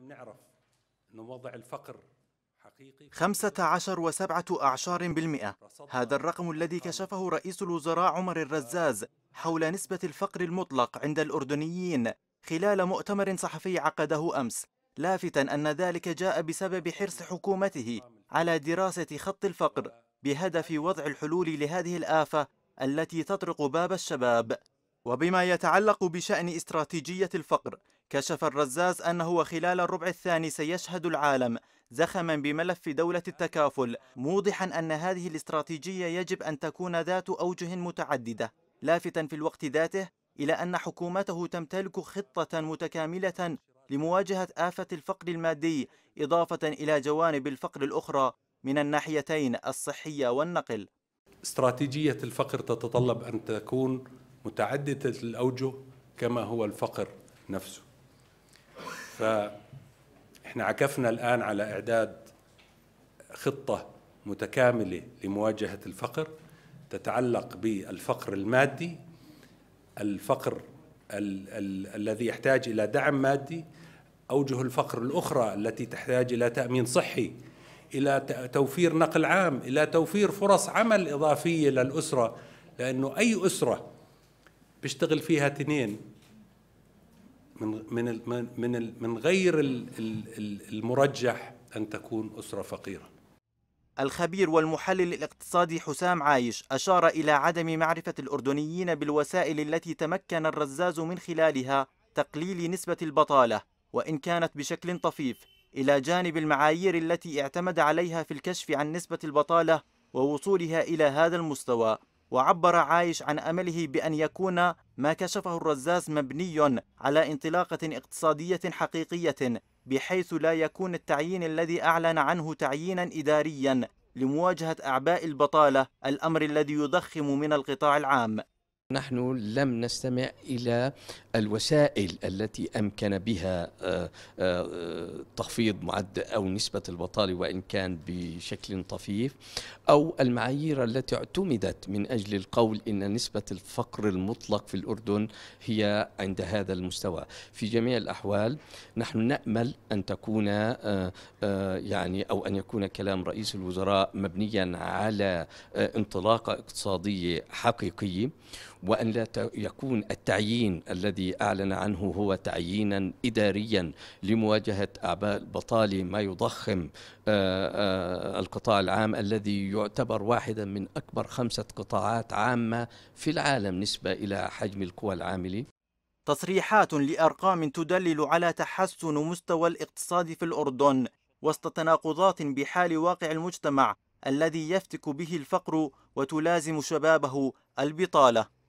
بنعرف انه وضع الفقر حقيقي 15 وسبعة أعشار بالمئة هذا الرقم الذي كشفه رئيس الوزراء عمر الرزاز حول نسبة الفقر المطلق عند الأردنيين خلال مؤتمر صحفي عقده أمس لافتا أن ذلك جاء بسبب حرص حكومته على دراسة خط الفقر بهدف وضع الحلول لهذه الآفة التي تطرق باب الشباب وبما يتعلق بشأن استراتيجية الفقر كشف الرزاز أنه خلال الربع الثاني سيشهد العالم زخما بملف دولة التكافل موضحا أن هذه الاستراتيجية يجب أن تكون ذات أوجه متعددة لافتا في الوقت ذاته إلى أن حكومته تمتلك خطة متكاملة لمواجهة آفة الفقر المادي إضافة إلى جوانب الفقر الأخرى من الناحيتين الصحية والنقل استراتيجية الفقر تتطلب أن تكون متعددة الأوجه كما هو الفقر نفسه فإحنا عكفنا الآن على إعداد خطة متكاملة لمواجهة الفقر تتعلق بالفقر المادي الفقر ال ال الذي يحتاج إلى دعم مادي أوجه الفقر الأخرى التي تحتاج إلى تأمين صحي إلى توفير نقل عام إلى توفير فرص عمل إضافية للأسرة لأنه أي أسرة بيشتغل فيها تنين من من من من غير المرجح ان تكون اسره فقيره. الخبير والمحلل الاقتصادي حسام عايش أشار إلى عدم معرفة الأردنيين بالوسائل التي تمكن الرزاز من خلالها تقليل نسبة البطالة وإن كانت بشكل طفيف إلى جانب المعايير التي اعتمد عليها في الكشف عن نسبة البطالة ووصولها إلى هذا المستوى وعبر عايش عن أمله بأن يكون ما كشفه الرزاز مبني على انطلاقة اقتصادية حقيقية بحيث لا يكون التعيين الذي أعلن عنه تعيينا إداريا لمواجهة أعباء البطالة الأمر الذي يضخم من القطاع العام نحن لم نستمع إلى الوسائل التي أمكن بها آه، آه، تخفيض معدل أو نسبة البطالة وإن كان بشكل طفيف أو المعايير التي اعتمدت من أجل القول إن نسبة الفقر المطلق في الأردن هي عند هذا المستوى في جميع الأحوال نحن نأمل أن تكون آه، يعني أو أن يكون كلام رئيس الوزراء مبنيا على انطلاقة اقتصادية حقيقية وأن لا يكون التعيين الذي أعلن عنه هو تعيينا إداريا لمواجهة أعباء البطالة ما يضخم آه، آه، القطاع العام الذي يعتبر واحدا من أكبر خمسة قطاعات عامة في العالم نسبة إلى حجم القوى العاملة تصريحات لأرقام تدلل على تحسن مستوى الاقتصاد في الأردن وسط تناقضات بحال واقع المجتمع الذي يفتك به الفقر وتلازم شبابه البطاله